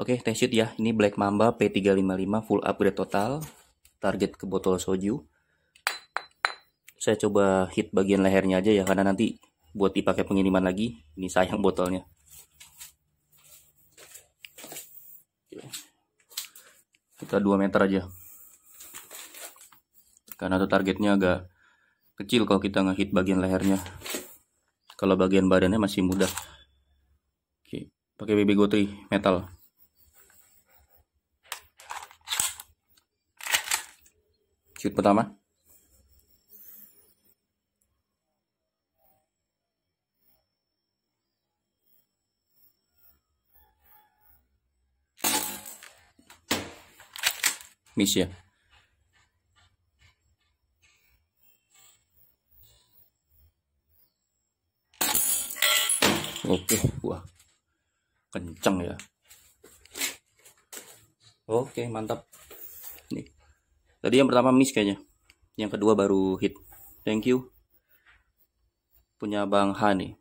Oke, okay, test ya. Ini Black Mamba P355 full upgrade total. Target ke botol soju. Saya coba hit bagian lehernya aja ya, karena nanti buat dipakai pengiriman lagi. Ini sayang botolnya. Kita 2 meter aja. Karena tuh targetnya agak kecil kalau kita ngehit bagian lehernya. Kalau bagian badannya masih mudah. Oke, pakai BB Gotri metal. cute pertama miss ya oke wah kenceng ya oke mantap Tadi yang pertama miss kayaknya. Yang kedua baru hit. Thank you. Punya Bang Hani.